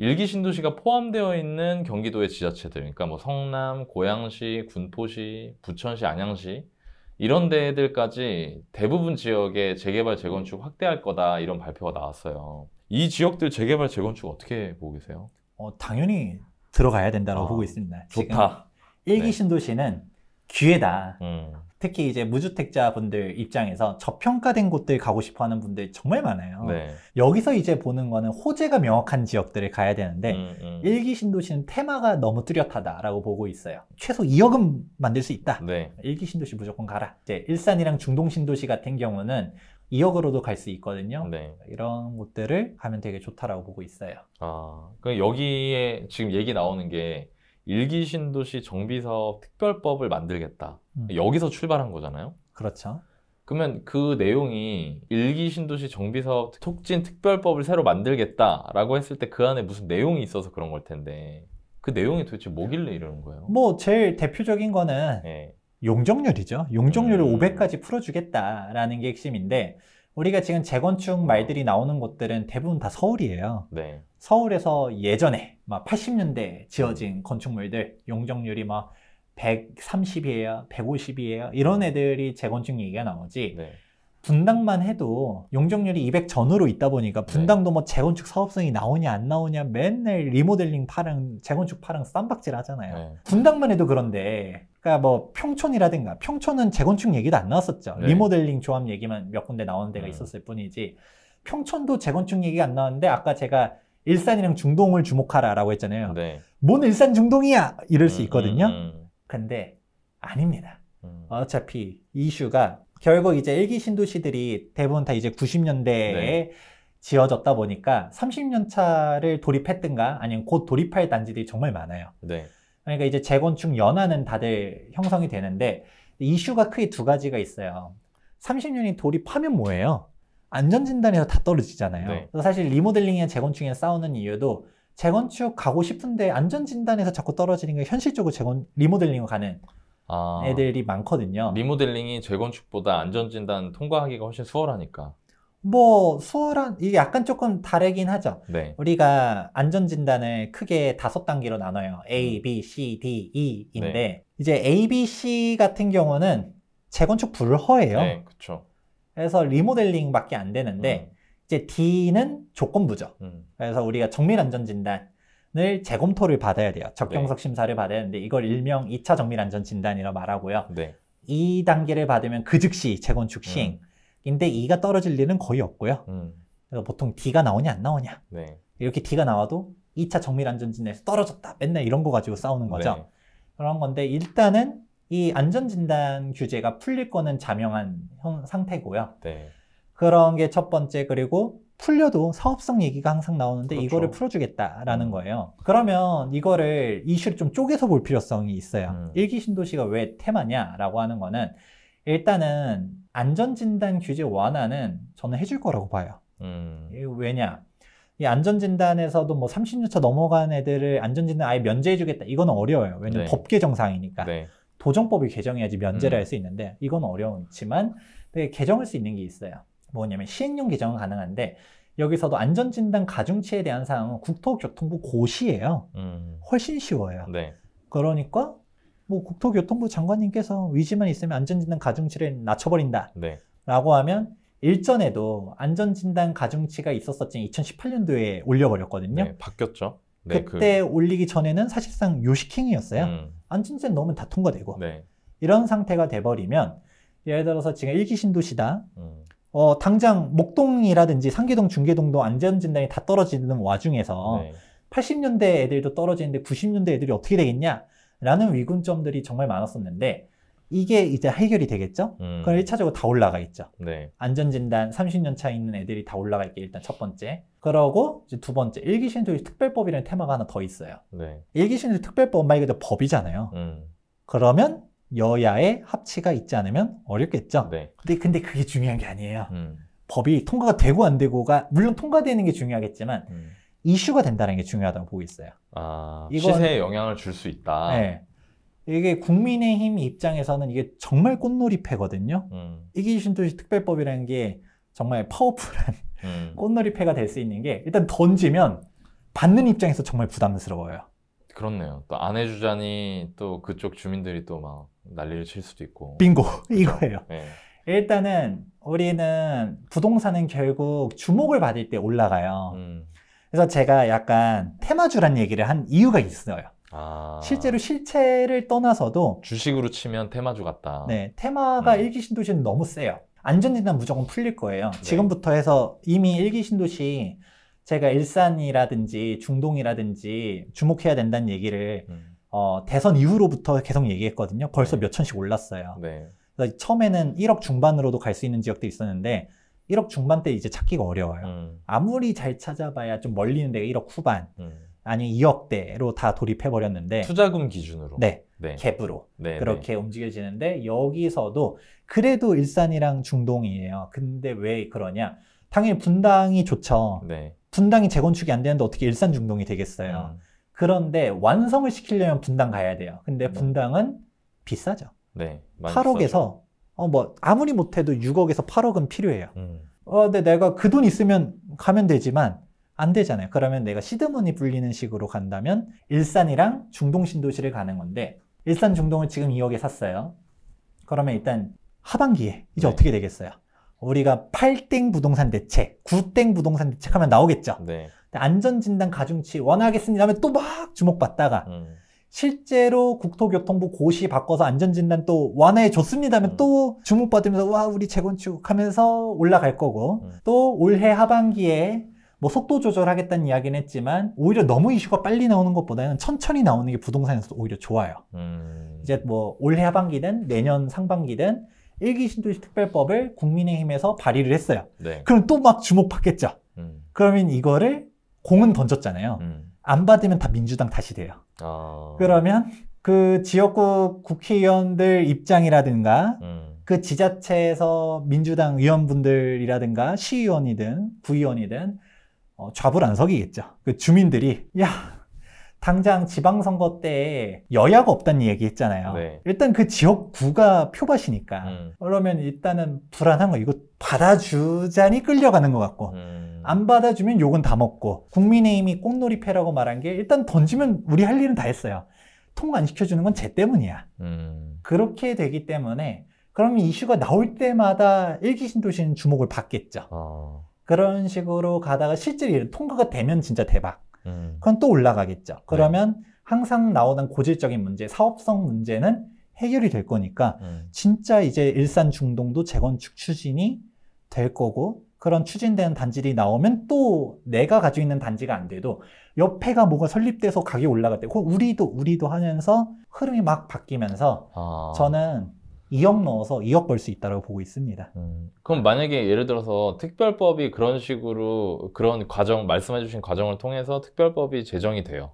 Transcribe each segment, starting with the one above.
일기 신도시가 포함되어 있는 경기도의 지자체들, 그러니까 뭐 성남, 고양시, 군포시, 부천시, 안양시 이런 데들까지 대부분 지역에 재개발 재건축 확대할 거다 이런 발표가 나왔어요. 이 지역들 재개발 재건축 어떻게 보고 계세요? 어, 당연히 들어가야 된다고 아, 보고 있습니다. 좋다. 일기 네. 신도시는 기회다. 음. 특히 이제 무주택자분들 입장에서 저평가된 곳들 가고 싶어 하는 분들 정말 많아요. 네. 여기서 이제 보는 거는 호재가 명확한 지역들을 가야 되는데 음, 음. 일기 신도시는 테마가 너무 뚜렷하다라고 보고 있어요. 최소 2억은 만들 수 있다. 네. 일기 신도시 무조건 가라. 이제 일산이랑 중동 신도시 같은 경우는 2억으로도 갈 수 있거든요. 네. 이런 곳들을 가면 되게 좋다라고 보고 있어요. 아, 그럼 여기에 지금 얘기 나오는 게 일기 신도시 정비사업 특별법을 만들겠다. 음. 여기서 출발한 거잖아요. 그렇죠. 그러면 그 내용이 일기 신도시 정비사업 촉진 특별법을 새로 만들겠다라고 했을 때 그 안에 무슨 내용이 있어서 그런 걸 텐데 그 내용이 도대체 뭐길래 이러는 거예요? 뭐 제일 대표적인 거는 네. 용적률이죠. 용적률을 음. 500까지 풀어주겠다라는 게 핵심인데 우리가 지금 재건축 말들이 나오는 곳들은 대부분 다 서울이에요. 네. 서울에서 예전에 막 80년대 지어진 건축물들 용적률이 막 130이에요, 150이에요 이런 애들이 재건축 얘기가 나오지 네. 분당만 해도 용적률이 200 전후로 있다 보니까 네. 분당도 네. 뭐 재건축 사업성이 나오냐 안 나오냐 맨날 리모델링 파랑 재건축 파랑 쌈박질 하잖아요. 네. 분당만 해도 그런데 그러니까 뭐 평촌이라든가 평촌은 재건축 얘기도 안 나왔었죠. 네. 리모델링 조합 얘기만 몇 군데 나오는 데가 음. 있었을 뿐이지 평촌도 재건축 얘기가 안 나왔는데 아까 제가 일산이랑 중동을 주목하라라고 했잖아요. 네. 뭔 일산 중동이야 이럴 수 음, 음, 있거든요. 음, 음, 음. 근데 아닙니다. 음. 어차피 이슈가 결국 이제 일기 신도시들이 대부분 다 이제 90년대에 네. 지어졌다 보니까 30년 차를 돌입했든가 아니면 곧 돌입할 단지들이 정말 많아요. 네. 그러니까 이제 재건축 연한은 다들 형성이 되는데 이슈가 크게 두 가지가 있어요. 30년이 돌입하면 뭐예요? 안전 진단에서 다 떨어지잖아요. 네. 그래서 사실 리모델링이나 재건축에 싸우는 이유도 재건축 가고 싶은데 안전 진단에서 자꾸 떨어지는 게 현실적으로 재건 리모델링을 가는 아, 애들이 많거든요. 리모델링이 재건축보다 안전 진단 통과하기가 훨씬 수월하니까. 뭐 수월한 이게 약간 조금 다르긴 하죠. 네. 우리가 안전 진단을 크게 다섯 단계로 나눠요. A, 음. B, C, D, E인데 네. 이제 A, B, C 같은 경우는 재건축 불허예요. 네, 그렇죠. 그래서 리모델링밖에 안 되는데 음. 이제 D는 조건부죠. 음. 그래서 우리가 정밀 안전 진단을 재검토를 받아야 돼요. 적경석 네. 심사를 받아야 되는데 이걸 일명 2차 정밀 안전 진단이라 고 말하고요. 네. 2단계를 받으면 그 즉시 재건축 시행. 음. 인데 2가 떨어질 일은 거의 없고요. 음. 그래서 보통 D가 나오냐 안 나오냐. 네. 이렇게 D가 나와도 2차 정밀 안전 진단에서 떨어졌다. 맨날 이런 거 가지고 싸우는 거죠. 네. 그런 건데 일단은 이 안전진단 규제가 풀릴 거는 자명한 형, 상태고요. 네. 그런 게 첫 번째 그리고 풀려도 사업성 얘기가 항상 나오는데 그렇죠. 이거를 풀어주겠다라는 음. 거예요. 그러면 이거를 이슈를 좀 쪼개서 볼 필요성이 있어요. 음. 일기 신도시가 왜 테마냐라고 하는 거는 일단은 안전진단 규제 완화는 저는 해줄 거라고 봐요. 음. 왜냐? 이 안전진단에서도 뭐 30년 차 넘어간 애들을 안전진단 아예 면제해주겠다. 이건 어려워요. 왜냐면 네. 법계정상이니까 네. 도정법을 개정해야지 면제를 음. 할수 있는데 이건 어려운지만 되게 개정할 수 있는 게 있어요. 뭐냐면 시행령 개정은 가능한데 여기서도 안전진단 가중치에 대한 사항은 국토교통부 고시예요. 음. 훨씬 쉬워요. 네. 그러니까 뭐 국토교통부 장관님께서 위지만 있으면 안전진단 가중치를 낮춰버린다. 네. 라고 하면 일전에도 안전진단 가중치가 있었었지만 2018년도에 올려버렸거든요. 네, 바뀌었죠. 네, 그 그때 그... 올리기 전에는 사실상 요식킹이었어요 음. 안진센 넣으면 다 통과되고 네. 이런 상태가 돼버리면 예를 들어서 지금 일기 신도시다. 음. 어, 당장 목동이라든지 상계동, 중계동도 안전진단이 다 떨어지는 와중에서 네. 80년대 애들도 떨어지는데 90년대 애들이 어떻게 되겠냐? 라는 위군점들이 정말 많았었는데 이게 이제 해결이 되겠죠? 음. 그럼 일차적으로다 올라가 있죠. 네. 안전진단 30년 차 있는 애들이 다 올라가 있게 일단 첫 번째. 그러고 이제 두 번째 일기 신도의 특별법이라는 테마가 하나 더 있어요. 네. 일기 신도의 특별법 말 그대로 법이잖아요. 음. 그러면 여야의 합치가 있지 않으면 어렵겠죠. 네. 근데 근데 그게 중요한 게 아니에요. 음. 법이 통과가 되고 안 되고가 물론 통과되는 게 중요하겠지만 음. 이슈가 된다는 게 중요하다고 보고 있어요. 아, 이건, 시세에 영향을 줄 수 있다. 네. 이게 국민의힘 입장에서는 이게 정말 꽃놀이패거든요. 음. 이기 신도시 특별법이라는 게 정말 파워풀한 음. 꽃놀이패가 될 수 있는 게 일단 던지면 받는 입장에서 정말 부담스러워요. 그렇네요. 또 안 해주자니 또 그쪽 주민들이 또 막 난리를 칠 수도 있고. 빙고 이거예요. 네. 일단은 우리는 부동산은 결국 주목을 받을 때 올라가요. 음. 그래서 제가 약간 테마주란 얘기를 한 이유가 있어요. 아... 실제로 실체를 떠나서도 주식으로 치면 테마주 같다. 네, 테마가 음. 일기 신도시는 너무 세요. 안전진단 무조건 풀릴 거예요. 네. 지금부터 해서 이미 일기 신도시 제가 일산이라든지 중동이라든지 주목해야 된다는 얘기를 음. 어, 대선 이후로부터 계속 얘기했거든요. 벌써 네. 몇 천씩 올랐어요. 네. 그래서 처음에는 1억 중반으로도 갈 수 있는 지역도 있었는데 1억 중반때 이제 찾기가 어려워요. 음. 아무리 잘 찾아봐야 좀 멀리 있는 데가 1억 후반. 음. 아니면 2억대로 다 돌입해 버렸는데 투자금 기준으로 네, 네. 갭으로 네, 그렇게 네. 움직여지는데 여기서도 그래도 일산이랑 중동이에요. 근데 왜 그러냐? 당연히 분당이 좋죠. 네. 분당이 재건축이 안 되는데 어떻게 일산 중동이 되겠어요? 음. 그런데 완성을 시키려면 분당 가야 돼요. 근데 네. 분당은 비싸죠. 네, 8억에서 어 뭐 아무리 못해도 6억에서 8억은 필요해요. 음. 어, 근데 내가 그 돈 있으면 가면 되지만 안 되잖아요. 그러면 내가 시드머니 불리는 식으로 간다면 일산이랑 중동 신도시를 가는 건데 일산 중동을 지금 2억에 샀어요. 그러면 일단 하반기에 이제 네. 어떻게 되겠어요? 우리가 8땡 부동산 대책, 9땡 부동산 대책 하면 나오겠죠. 네. 안전진단 가중치 원하겠습니다 하면 또 막 주목받다가 음. 실제로 국토교통부 고시 바꿔서 안전진단 또 완화해 줬습니다 하면 음. 또 주목받으면서 와 우리 재건축 하면서 올라갈 거고 음. 또 올해 하반기에 뭐 속도 조절하겠다는 이야기는 했지만 오히려 너무 이슈가 빨리 나오는 것보다는 천천히 나오는 게 부동산에서도 오히려 좋아요. 음. 이제 뭐 올해 하반기든 내년 상반기든 일기 신도시 특별법을 국민의힘에서 발의를 했어요. 네. 그럼 또 막 주목받겠죠. 음. 그러면 이거를 공은 던졌잖아요. 음. 안 받으면 다 민주당 다시 돼요. 아... 그러면 그 지역구 국회의원들 입장이라든가 음. 그 지자체에서 민주당 의원분들이라든가 시의원이든 구의원이든 어, 좌불안석이겠죠. 그 주민들이 야 당장 지방선거 때 여야가 없다는 얘기 했잖아요. 네. 일단 그 지역구가 표밭이니까. 음. 그러면 일단은 불안한 거 이거 받아주자니 끌려가는 것 같고. 음. 안 받아주면 욕은 다 먹고. 국민의힘이 꽁놀이패라고 말한 게 일단 던지면 우리 할 일은 다 했어요. 통안 시켜주는 건 쟤 때문이야. 음. 그렇게 되기 때문에 그러면 이슈가 나올 때마다 일기 신도시는 주목을 받겠죠. 어. 그런 식으로 가다가 실질 통과가 되면 진짜 대박. 음. 그건 또 올라가겠죠. 네. 그러면 네. 항상 나오는 고질적인 문제, 사업성 문제는 해결이 될 거니까 음. 진짜 이제 일산 중동도 재건축 추진이 될 거고 그런 추진되는 단지들이 나오면 또 내가 가지고 있는 단지가 안 돼도 옆에가 뭐가 설립돼서 가격이 올라갈 때 우리도 우리도 하면서 흐름이 막 바뀌면서 아. 저는 2억 넣어서 2억 벌 수 있다고 보고 있습니다. 음, 그럼 만약에 예를 들어서 특별법이 그런 식으로 그런 과정 말씀해 주신 과정을 통해서 특별법이 제정이 돼요.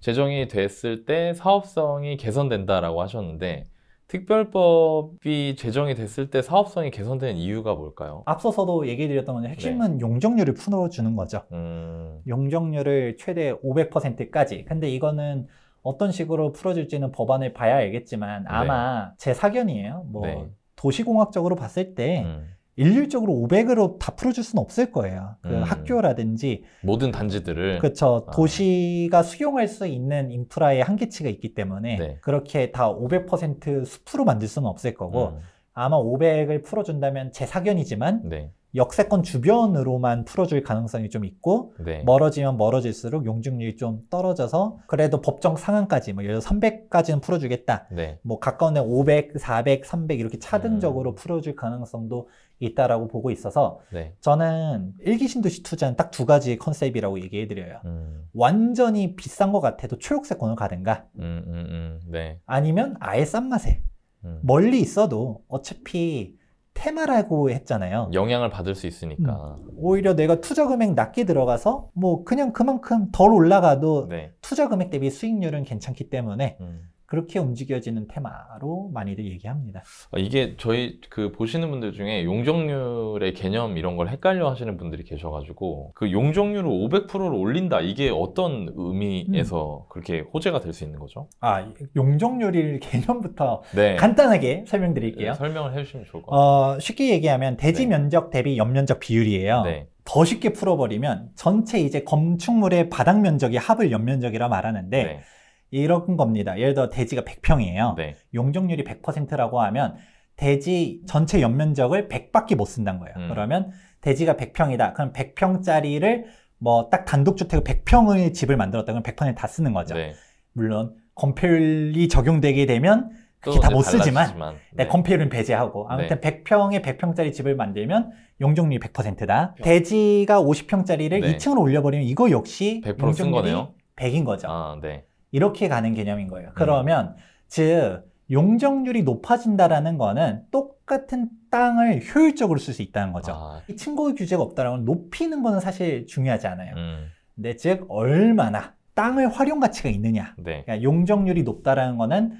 제정이 됐을 때 사업성이 개선된다라고 하셨는데 특별법이 제정이 됐을 때 사업성이 개선되 이유가 뭘까요? 앞서서도 얘기 드렸던 건 핵심은 네. 용적률을 풀어주는 거죠. 음... 용적률을 최대 500%까지. 근데 이거는 어떤 식으로 풀어질지는 법안을 봐야 알겠지만 네. 아마 제 사견이에요. 뭐 네. 도시공학적으로 봤을 때 음. 일률적으로 500으로 다 풀어줄 수는 없을 거예요. 그 음. 학교라든지 모든 단지들을 그렇죠. 아. 도시가 수용할 수 있는 인프라의 한계치가 있기 때문에 네. 그렇게 다 500% 숲으로 만들 수는 없을 거고 음. 아마 500을 풀어준다면 제 사견이지만 네. 역세권 주변으로만 풀어줄 가능성이 좀 있고 네. 멀어지면 멀어질수록 용적률이 좀 떨어져서 그래도 법정 상한까지 뭐 예를 들어 300까지는 풀어주겠다. 네. 뭐 가까운 데 500, 400, 300 이렇게 차등적으로 음. 풀어줄 가능성도 있다라고 보고 있어서 네. 저는 일기 신도시 투자는 딱 두 가지 컨셉이라고 얘기해 드려요. 음. 완전히 비싼 것 같아도 초록세권을 가든가 음, 음, 음. 네. 아니면 아예 싼 맛에 음. 멀리 있어도 어차피 테마라고 했잖아요. 영향을 받을 수 있으니까. 음, 오히려 내가 투자 금액 낮게 들어가서 뭐 그냥 그만큼 덜 올라가도 네. 투자 금액 대비 수익률은 괜찮기 때문에 음. 그렇게 움직여지는 테마로 많이들 얘기합니다. 어, 이게 저희 그 보시는 분들 중에 용적률의 개념 이런 걸 헷갈려 하시는 분들이 계셔가지고 그 용적률을 5 0 0로 올린다 이게 어떤 의미에서 음. 그렇게 호재가 될 수 있는 거죠? 아 용적률 개념부터 네. 간단하게 설명드릴게요. 네, 설명을 해주시면 좋을 것 같아요. 어, 쉽게 얘기하면 대지 네. 면적 대비 연면적 비율이에요. 네. 더 쉽게 풀어버리면 전체 이제 건축물의 바닥 면적이 합을 연면적이라 말하는데 네. 이런 겁니다. 예를 들어 대지가 100평이에요. 네. 용적률이 100%라고 하면 대지 전체 연면적을 100밖에 못 쓴다는 거예요. 음. 그러면 대지가 100평이다. 그럼 100평짜리를 뭐 딱 단독주택 100평의 집을 만들었다. 면 100%다 평 쓰는 거죠. 네. 물론 건폐율이 적용되게 되면 그게 다 못 쓰지만 네. 네, 건폐율은 배제하고 아무튼 네. 100평에 100평짜리 집을 만들면 용적률이 100%다. 대지가 50평짜리를 2층으로 올려버리면 이거 역시 100%쓴 거네요. 100인 거죠. 아, 네. 이렇게 가는 개념인 거예요. 음. 그러면 음. 즉 용적률이 높아진다라는 거는 똑같은 땅을 효율적으로 쓸 수 있다는 거죠. 아. 이 침공 규제가 없다라면 높이는 거는 사실 중요하지 않아요. 음. 근데 즉 얼마나 땅을 활용 가치가 있느냐. 네. 그러니까 용적률이 높다라는 거는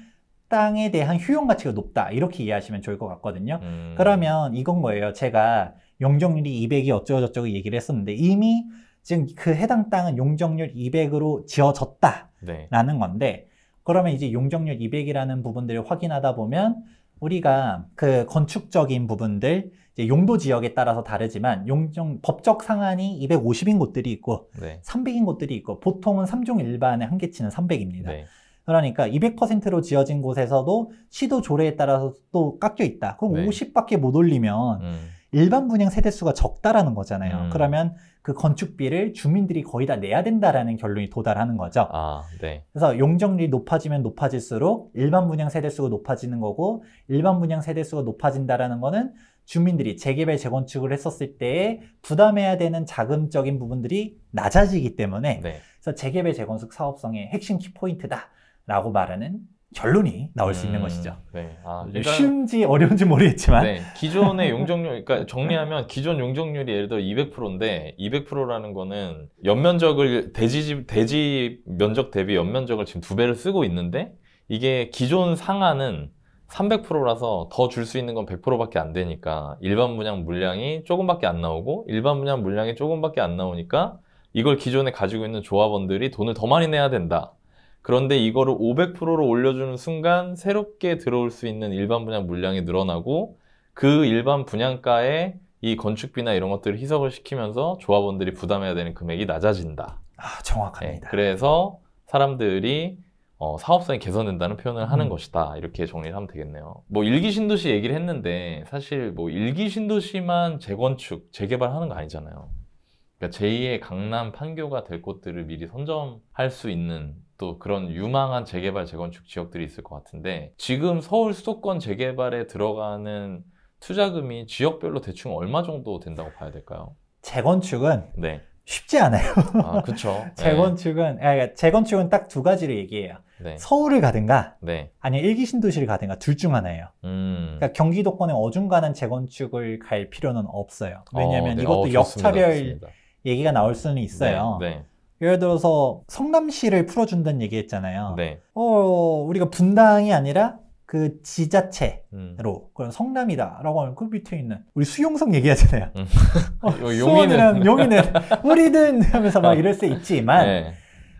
땅에 대한 효용 가치가 높다 이렇게 이해하시면 좋을 것 같거든요. 음. 그러면 이건 뭐예요 제가 용적률이 200이 어쩌고저쩌고 얘기를 했었는데 이미 지금 그 해당 땅은 용적률 200으로 지어졌다라는 네. 건데 그러면 이제 용적률 200이라는 부분들을 확인하다 보면 우리가 그 건축적인 부분들 이제 용도 지역에 따라서 다르지만 용적 법적 상한이 250인 곳들이 있고 네. 300인 곳들이 있고 보통은 3종 일반의 한계치는 300입니다. 네. 그러니까 200%로 지어진 곳에서도 시도 조례에 따라서 또 깎여 있다. 그럼 네. 50밖에 못 올리면 음. 일반 분양 세대수가 적다라는 거잖아요. 음. 그러면 그 건축비를 주민들이 거의 다 내야 된다라는 결론이 도달하는 거죠. 아, 네. 그래서 용적률이 높아지면 높아질수록 일반 분양 세대수가 높아지는 거고 일반 분양 세대수가 높아진다라는 거는 주민들이 재개발 재건축을 했었을 때에 부담해야 되는 자금적인 부분들이 낮아지기 때문에 네. 그래서 재개발 재건축 사업성의 핵심 키포인트다라고 말하는 결론이 나올 수 있는 음, 것이죠. 네. 아, 그러니까, 쉬운지 어려운지 모르겠지만 네, 기존의 용적률, 그러니까 정리하면 기존 용적률이 예를 들어 200%인데 200%라는 거는 연면적을 대지집 대지 면적 대비 연면적을 지금 두 배를 쓰고 있는데 이게 기존 상한은 300%라서 더 줄 수 있는 건 100%밖에 안 되니까 일반 분양 물량이 조금밖에 안 나오고 일반 분양 물량이 조금밖에 안 나오니까 이걸 기존에 가지고 있는 조합원들이 돈을 더 많이 내야 된다. 그런데 이거를 500%로 올려주는 순간 새롭게 들어올 수 있는 일반 분양 물량이 늘어나고 그 일반 분양가에 이 건축비나 이런 것들을 희석을 시키면서 조합원들이 부담해야 되는 금액이 낮아진다. 아, 정확합니다. 네, 그래서 사람들이 어, 사업성이 개선된다는 표현을 하는 음. 것이다. 이렇게 정리를 하면 되겠네요. 뭐 일기 신도시 얘기를 했는데 사실 뭐 일기 신도시만 재건축, 재개발하는 거 아니잖아요. 그러니까 제2의 강남 판교가 될 곳들을 미리 선점할 수 있는 또 그런 유망한 재개발 재건축 지역들이 있을 것 같은데 지금 서울 수도권 재개발에 들어가는 투자금이 지역별로 대충 얼마 정도 된다고 봐야 될까요? 재건축은 네. 쉽지 않아요. 아, 그렇죠. 재건축은 네. 재건축은 아, 그러니까 딱두 가지를 얘기해요. 네. 서울을 가든가 네. 아니면 일기 신도시를 가든가 둘 중 하나예요. 음. 그러니까 경기도권의 어중간한 재건축을 갈 필요는 없어요. 왜냐하면 어, 네. 이것도 어, 역차별 좋습니다. 얘기가 나올 수는 네. 있어요. 네. 예를 들어서 성남시를 풀어준다는 얘기 했잖아요. 네. 어, 우리가 분당이 아니라 그 지자체로 음. 그럼 성남이다라고 하면 그 밑에 있는 우리 수용성 얘기하잖아요. 음. 어, 수원이랑 용인은 우리든 하면서 막 어. 이럴 수 있지만 네.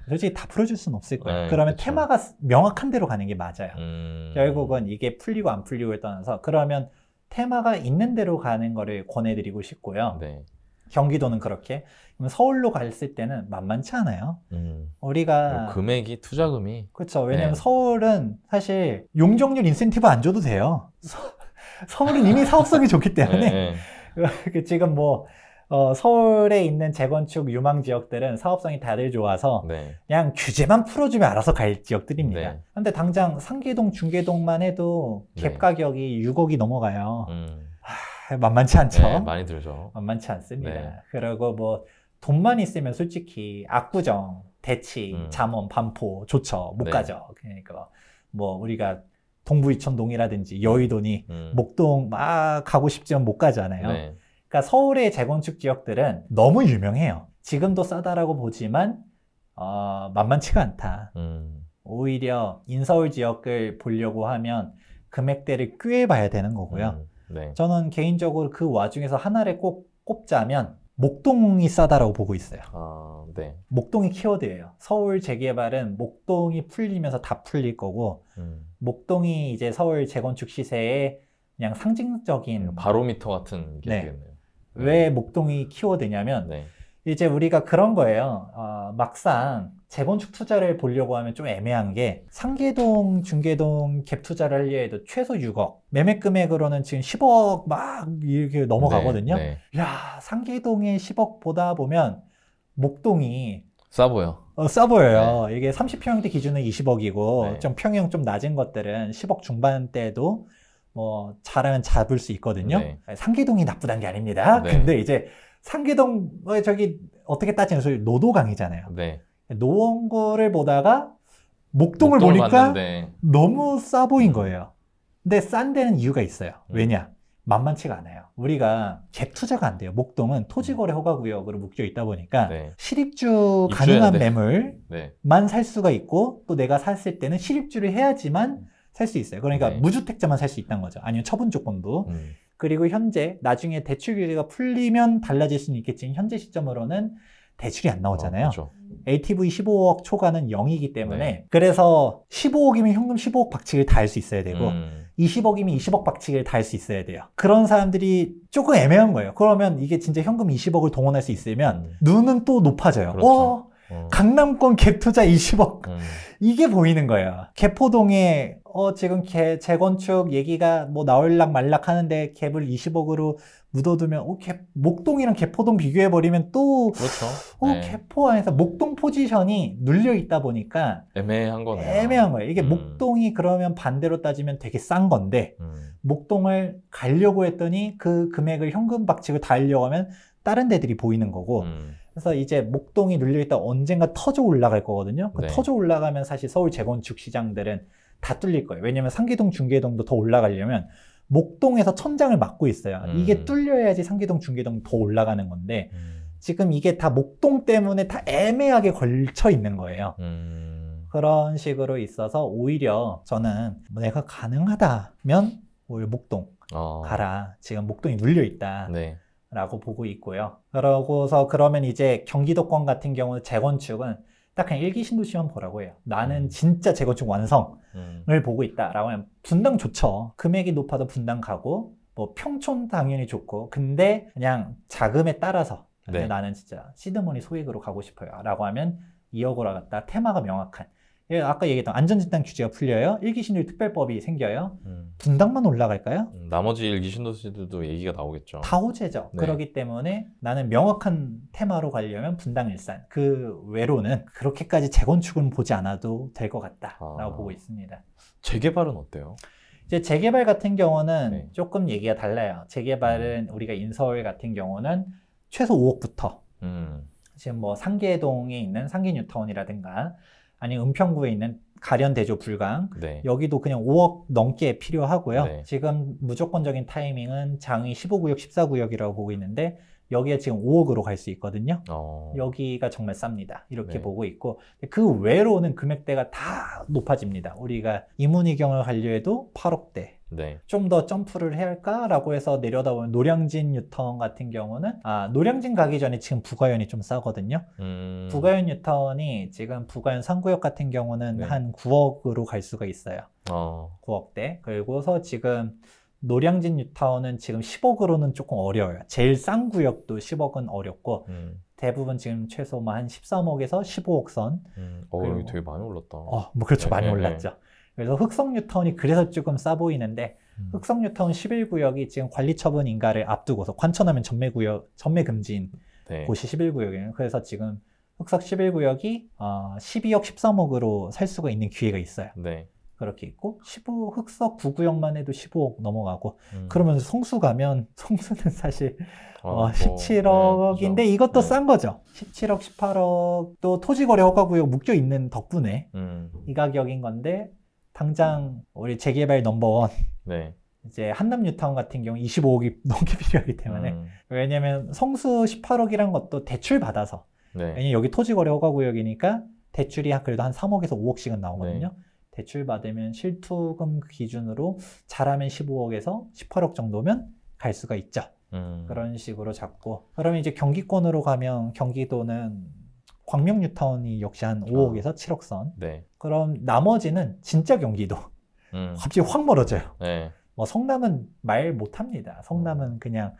솔직히 다 풀어줄 수는 없을 거예요. 네, 그러면 그쵸. 테마가 명확한 대로 가는 게 맞아요. 음... 결국은 이게 풀리고 안 풀리고를 떠나서 그러면 테마가 있는 대로 가는 거를 권해드리고 싶고요. 네. 경기도는 그렇게. 그럼 서울로 갔을 때는 만만치 않아요. 음. 우리가 뭐 금액이 투자금이 그렇죠. 왜냐면 네. 서울은 사실 용적률 인센티브 안 줘도 돼요. 서, 서울은 이미 사업성이 좋기 때문에 네, 네. 그 지금 뭐 어, 서울에 있는 재건축 유망 지역들은 사업성이 다들 좋아서 네. 그냥 규제만 풀어주면 알아서 갈 지역들입니다. 네. 근데 당장 상계동, 중계동만 해도 네. 갭 가격이 6억이 넘어가요. 음. 만만치 않죠. 네, 많이 들죠. 만만치 않습니다. 네. 그리고 뭐 돈만 있으면 솔직히 압구정, 대치, 음. 잠원, 반포 좋죠. 못 네. 가죠. 그러니까 뭐 우리가 동부 이천동이라든지 여의도니 음. 음. 목동 막 가고 싶지만 못 가잖아요. 네. 그러니까 서울의 재건축 지역들은 너무 유명해요. 지금도 싸다라고 보지만 어, 만만치가 않다. 음. 오히려 인서울 지역을 보려고 하면 금액대를 꽤 봐야 되는 거고요. 음. 네. 저는 개인적으로 그 와중에서 하나를 꼭 꼽자면 목동이 싸다라고 보고 있어요. 아, 네. 목동이 키워드예요. 서울 재개발은 목동이 풀리면서 다 풀릴 거고 음. 목동이 이제 서울 재건축 시세의 그냥 상징적인 바로미터 같은 게 네. 되겠네요. 왜 목동이 키워드냐면 네. 이제 우리가 그런 거예요. 어, 막상 재건축 투자를 보려고 하면 좀 애매한 게 상계동, 중계동 갭 투자를 하려 해도 최소 6억, 매매 금액으로는 지금 10억 막 이렇게 넘어가거든요. 네, 네. 야 상계동에 10억 보다 보면 목동이 싸 보여. 어, 싸 보여요. 네. 이게 30평대 기준은 20억이고 좀 평형 좀 낮은 것들은 10억 중반대도 뭐 잘하면 잡을 수 있거든요. 네. 상계동이 나쁘다는 게 아닙니다. 네. 근데 이제 상계동의 저기 어떻게 따지면 소위 노도강이잖아요. 네. 노원고를 보다가 목동을, 보니까 봤는데. 너무 싸 보인 거예요. 근데 싼 데는 이유가 있어요. 음. 왜냐? 만만치가 않아요. 우리가 갭 투자가 안 돼요. 목동은 토지거래 음. 허가구역으로 묶여 있다 보니까 네. 실입주 가능한 매물만 네. 살 수가 있고 또 내가 샀을 때는 실입주를 해야지만 음. 살수 있어요. 그러니까 네. 무주택자만 살 수 있다는 거죠. 아니면 처분 조건도 음. 그리고 현재 나중에 대출 규제가 풀리면 달라질 수는 있겠지만 현재 시점으로는 대출이 안 나오잖아요. 어, 그렇죠. ATV 15억 초과는 0이기 때문에 네. 그래서 15억이면 현금 15억 박치기를 다 할 수 있어야 되고 음. 20억이면 20억 박치기를 다 할 수 있어야 돼요. 그런 사람들이 조금 애매한 거예요. 그러면 이게 진짜 현금 20억을 동원할 수 있으면 음. 눈은 또 높아져요. 그렇죠. 어, 어. 강남권 갭투자 20억. 음. 이게 보이는 거예요 개포동에 어 지금 개, 재건축 얘기가 뭐 나올락 말락 하는데 갭을 20억으로 묻어두면 어, 개, 목동이랑 개포동 비교해 버리면 또 그렇죠. 어, 네. 개포 안에서 목동 포지션이 눌려 있다 보니까 애매한 거네요. 애매한 거예요. 이게 음. 목동이 그러면 반대로 따지면 되게 싼 건데 음. 목동을 가려고 했더니 그 금액을 현금 박치고 달려가면 다른 데들이 보이는 거고 음. 그래서 이제 목동이 눌려있다 언젠가 터져 올라갈 거거든요. 그 네. 터져 올라가면 사실 서울 재건축 시장들은 다 뚫릴 거예요. 왜냐면 상계동, 중계동도 더 올라가려면 목동에서 천장을 막고 있어요. 음. 이게 뚫려야지 상계동, 중계동 더 올라가는 건데 음. 지금 이게 다 목동 때문에 다 애매하게 걸쳐 있는 거예요. 음. 그런 식으로 있어서 오히려 저는 내가 가능하다면 목동 어. 가라. 지금 목동이 눌려 있다. 네. 라고 보고 있고요. 그러고서 그러면 이제 경기도권 같은 경우 는 재건축은 딱 그냥 일기 신도 시험 보라고 해요. 나는 음. 진짜 재건축 완성을 음. 보고 있다라고 하면 분당 좋죠. 금액이 높아도 분당 가고 뭐 평촌 당연히 좋고 근데 그냥 자금에 따라서 네. 나는 진짜 시드머니 소액으로 가고 싶어요라고 하면 2억으로 갔다 테마가 명확한 예, 아까 얘기했던 안전진단 규제가 풀려요. 일기신료 특별법이 생겨요. 음. 분당만 올라갈까요? 음, 나머지 일기신도시들도 얘기가 나오겠죠. 다 호재죠. 네. 그렇기 때문에 나는 명확한 테마로 가려면 분당 일산 그 외로는 그렇게까지 재건축은 보지 않아도 될 것 같다라고 아. 보고 있습니다. 재개발은 어때요? 이제 재개발 같은 경우는 네. 조금 얘기가 달라요. 재개발은 음. 우리가 인서울 같은 경우는 최소 5억부터 음. 지금 뭐 상계동에 있는 상계뉴타운이라든가 아니면 은평구에 있는 가련 대조 불강 네. 여기도 그냥 5억 넘게 필요하고요. 네. 지금 무조건적인 타이밍은 장이 15구역, 14구역이라고 보고 있는데 여기에 지금 5억으로 갈 수 있거든요. 어... 여기가 정말 쌉니다. 이렇게 네. 보고 있고 그 외로는 금액대가 다 높아집니다. 우리가 이문희경을 관리해도 8억대, 네. 좀 더 점프를 해야 할까라고 해서 내려다보면 노량진 유턴 같은 경우는 아 노량진 가기 전에 지금 부가현이 좀 싸거든요. 음... 부가현 유턴이 지금 부가현 상구역 같은 경우는 네. 한 9억으로 갈 수가 있어요. 어... 9억대. 그리고서 지금 노량진 유턴은 지금 10억으로는 조금 어려워요. 제일 싼 구역도 10억은 어렵고 음. 대부분 지금 최소 한 13억에서 15억 선. 음. 어, 그리고, 되게 많이 올랐다. 어, 뭐 그렇죠, 네, 많이 네, 올랐죠. 네. 그래서 흑석 뉴턴이 그래서 조금 싸 보이는데 음. 흑석 뉴턴운 11구역이 지금 관리 처분 인가를 앞두고서 관천하면 전매 구역 전매 금지인 네. 곳이 11구역이에요. 그래서 지금 흑석 11구역이 어, 12억 13억으로 살 수가 있는 기회가 있어요. 네. 그렇게 있고 15 흑석 9구역만 해도 15억 넘어가고 음. 그러면서 성수 가면 성수는 사실 아, 어, 17억인데 어, 뭐, 네, 이것도 네. 싼 거죠. 17억 18억도 토지거래 허가구역 묶여 있는 덕분에 음. 이 가격인 건데 당장 우리 재개발 넘버원 네. 이제 한남 뉴타운 같은 경우 25억이 넘게 필요하기 때문에 음. 왜냐면 성수 18억이란 것도 대출 받아서 네. 왜냐면 여기 토지거래 허가구역이니까 대출이 그래도 한 3억에서 5억씩은 나오거든요. 네. 대출 받으면 실투금 기준으로 잘하면 15억에서 18억 정도면 갈 수가 있죠. 음. 그런 식으로 잡고 그러면 이제 경기권으로 가면 경기도는 광명뉴타운이 역시 한 5억에서 아. 7억 선. 네. 그럼 나머지는 진짜 경기도 음. 갑자기 확 멀어져요. 네. 뭐 성남은 말 못합니다. 성남은 음. 그냥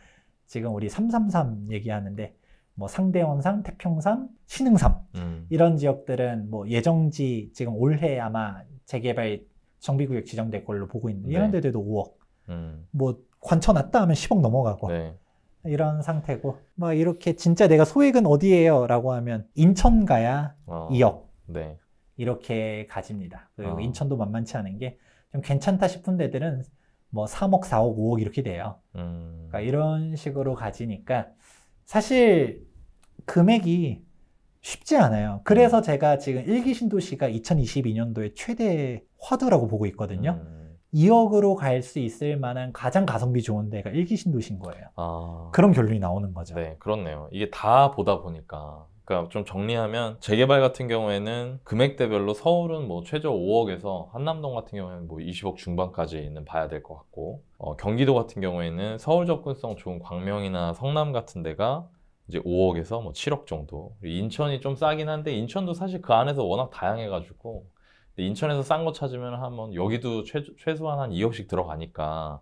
지금 우리 333 얘기하는데 뭐 상대원산, 태평산, 신흥산 음. 이런 지역들은 뭐 예정지 지금 올해 아마 재개발 정비구역 지정될 걸로 보고 있는 네. 이런 데도 5억. 음. 뭐 관쳐 났다 하면 10억 넘어가고. 네. 이런 상태고 뭐 이렇게 진짜 내가 소액은 어디예요? 라고 하면 인천 가야 어, 아, 2억 네. 이렇게 가집니다. 그리고 어. 인천도 만만치 않은 게 좀 괜찮다 싶은 데들은 뭐 3억, 4억, 5억 이렇게 돼요. 음. 그러니까 이런 식으로 가지니까 사실 금액이 쉽지 않아요. 그래서 음. 제가 지금 일기 신도시가 2022년도에 최대 화두라고 보고 있거든요. 음. 2억으로 갈 수 있을 만한 가장 가성비 좋은 데가 일기신도시인 거예요. 아... 그런 결론이 나오는 거죠. 네, 그렇네요. 이게 다 보다 보니까 그러니까 좀 정리하면 재개발 같은 경우에는 금액대별로 서울은 뭐 최저 5억에서 한남동 같은 경우에는 뭐 20억 중반까지는 봐야 될 것 같고 어, 경기도 같은 경우에는 서울 접근성 좋은 광명이나 성남 같은 데가 이제 5억에서 뭐 7억 정도 인천이 좀 싸긴 한데 인천도 사실 그 안에서 워낙 다양해가지고 인천에서 싼 거 찾으면 한번 여기도 최, 최소한 한 2억씩 들어가니까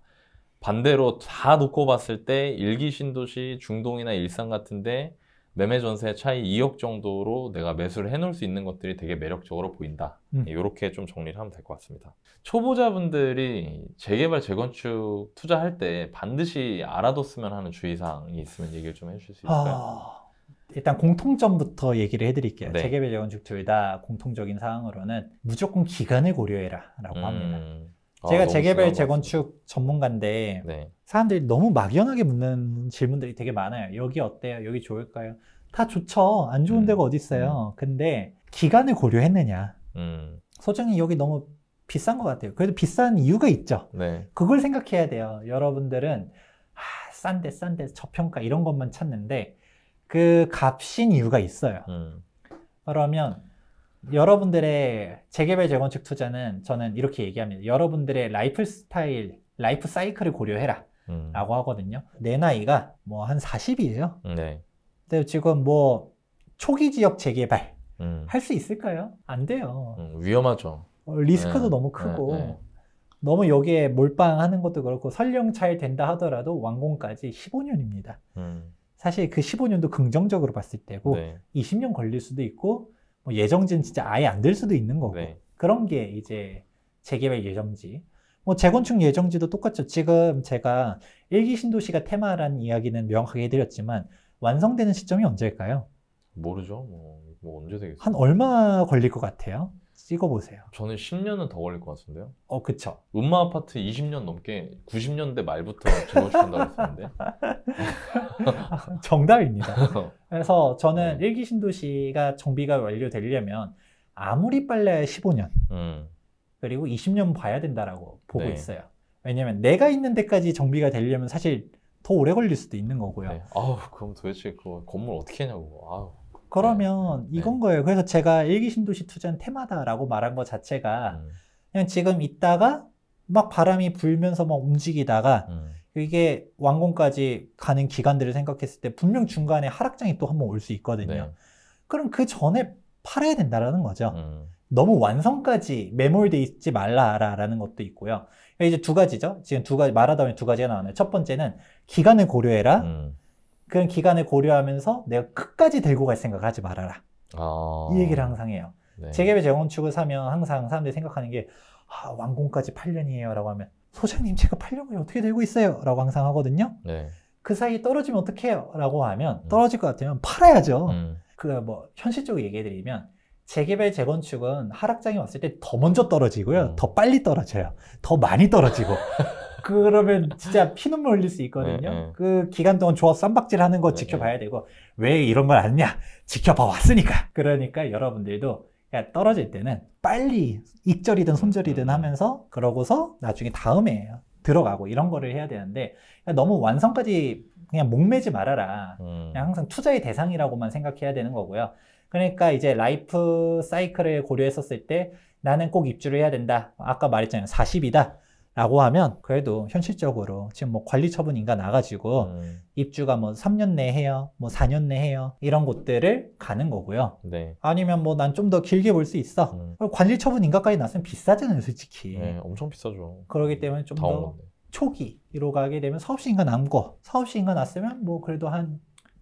반대로 다 놓고 봤을 때일기 신도시 중동이나 일산 같은데 매매 전세 차이 2억 정도로 내가 매수를 해놓을 수 있는 것들이 되게 매력적으로 보인다. 음. 이렇게 예, 좀 정리를 하면 될 것 같습니다. 초보자분들이 재개발 재건축 투자할 때 반드시 알아뒀으면 하는 주의사항이 있으면 얘기를 좀 해주실 수 있을까요? 아... 일단 공통점부터 얘기를 해드릴게요. 네. 재개발 재건축둘 다 공통적인 사항으로는 무조건 기간을 고려해라라고 음... 합니다. 아, 제가 재개발 재건축 전문가인데 네. 사람들이 너무 막연하게 묻는 질문들이 되게 많아요. 여기 어때요? 여기 좋을까요? 다 좋죠. 안 좋은 음. 데가 어디 있어요. 음. 근데 기간을 고려했느냐? 음. 소장님 여기 너무 비싼 것 같아요. 그래도 비싼 이유가 있죠. 네. 그걸 생각해야 돼요. 여러분들은 아, 싼데 싼데 저평가 이런 것만 찾는데 그 값인 이유가 있어요. 음. 그러면 여러분들의 재개발 재건축 투자는 저는 이렇게 얘기합니다. 여러분들의 라이프 스타일, 라이프 사이클을 고려해라. 음. 라고 하거든요. 내 나이가 뭐 한 40이에요. 네. 근데 지금 뭐 초기 지역 재개발 음. 할수 있을까요? 안 돼요. 음, 위험하죠. 어, 리스크도 네. 너무 크고 네, 네. 너무 여기에 몰빵하는 것도 그렇고 설령 잘 된다 하더라도 완공까지 15년입니다. 음. 사실 그 15년도 긍정적으로 봤을 때고 네. 20년 걸릴 수도 있고 뭐 예정지는 진짜 아예 안 될 수도 있는 거고 네. 그런 게 이제 재개발 예정지 뭐 재건축 예정지도 똑같죠. 지금 제가 일기 신도시가 테마라는 이야기는 명확하게 해드렸지만 완성되는 시점이 언제일까요? 모르죠. 뭐, 뭐 언제 되겠어요? 한 얼마 걸릴 것 같아요? 찍어보세요. 저는 10년은 더 걸릴 것 같은데요? 어, 그쵸. 음마 아파트 20년 넘게 90년대 말부터 증거시킨다고 했었는데. 정답입니다. 그래서 저는 네. 일기 신도시가 정비가 완료되려면 아무리 빨라야 15년, 음, 그리고 20년 봐야 된다라고 보고 네. 있어요. 왜냐면 내가 있는 데까지 정비가 되려면 사실 더 오래 걸릴 수도 있는 거고요. 네. 아우, 그럼 도대체 그 건물 어떻게 하냐고. 아우. 그러면 네. 이건 거예요. 그래서 제가 일기 신도시 투자는 테마다라고 말한 것 자체가 음. 그냥 지금 있다가 막 바람이 불면서 막 움직이다가 음. 이게 완공까지 가는 기간들을 생각했을 때 분명 중간에 하락장이 또 한 번 올 수 있거든요. 네. 그럼 그 전에 팔아야 된다라는 거죠. 음. 너무 완성까지 매몰돼 있지 말라라는 것도 있고요. 이제 두 가지죠. 지금 두 가지 말하다 보면 두 가지가 나왔네요첫 번째는 기간을 고려해라. 음. 그런 기간을 고려하면서 내가 끝까지 들고 갈 생각을 하지 말아라. 아... 이 얘기를 항상 해요. 네. 재개발 재건축을 사면 항상 사람들이 생각하는 게 아, 완공까지 8년이에요 라고 하면 소장님 제가 8년을 어떻게 들고 있어요? 라고 항상 하거든요. 네. 그 사이에 떨어지면 어떡해요? 라고 하면 음. 떨어질 것 같으면 팔아야죠. 음. 그뭐 현실적으로 얘기해드리면 재개발 재건축은 하락장이 왔을 때 더 먼저 떨어지고요. 음. 더 빨리 떨어져요. 더 많이 떨어지고. 그러면 진짜 피눈물 흘릴 수 있거든요. 네, 네. 그 기간 동안 조합 쌈박질 하는 거 네, 지켜봐야 네. 되고 왜 이런 걸아 안냐 지켜봐 왔으니까. 그러니까 여러분들도 그러니까 떨어질 때는 빨리 익절이든 손절이든 음. 하면서 그러고서 나중에 다음에 들어가고 이런 거를 해야 되는데 그러니까 너무 완성까지 그냥 목매지 말아라. 음. 그냥 항상 투자의 대상이라고만 생각해야 되는 거고요. 그러니까 이제 라이프 사이클을 고려했었을 때 나는 꼭 입주를 해야 된다. 아까 말했잖아요. 40이다. 라고 하면 그래도 현실적으로 지금 뭐 관리 처분인가 나가지고 음. 입주가 뭐 3년 내 해요, 뭐 4년 내 해요 이런 곳들을 가는 거고요. 네. 아니면 뭐 난 좀 더 길게 볼 수 있어. 음. 관리 처분인가까지 났으면 비싸잖아요, 솔직히. 네, 엄청 비싸죠. 그러기 때문에 좀 더 초기로 가게 되면 사업시인가 남고 사업시인가 났으면 뭐 그래도 한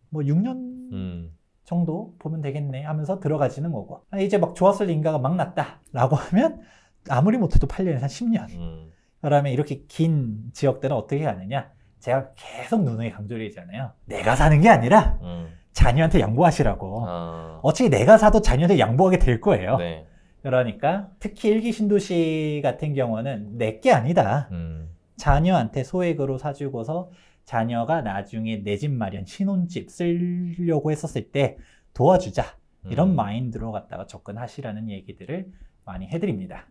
뭐 6년 음. 정도 보면 되겠네 하면서 들어가지는 거고 아, 이제 막 좋았을 인가가 막 났다라고 하면 아무리 못해도 8년에서 한 10년. 그러면 이렇게 긴지역대는 어떻게 가느냐? 제가 계속 누누이 강조를 했잖아요. 내가 사는 게 아니라 음. 자녀한테 양보하시라고. 아. 어차피 내가 사도 자녀한테 양보하게 될 거예요. 네. 그러니까 특히 일기 신도시 같은 경우는 내 게 아니다. 음. 자녀한테 소액으로 사주고서 자녀가 나중에 내 집 마련 신혼집 쓰려고 했었을 때 도와주자. 이런 음. 마인드로 갖다가 접근하시라는 얘기들을 많이 해드립니다.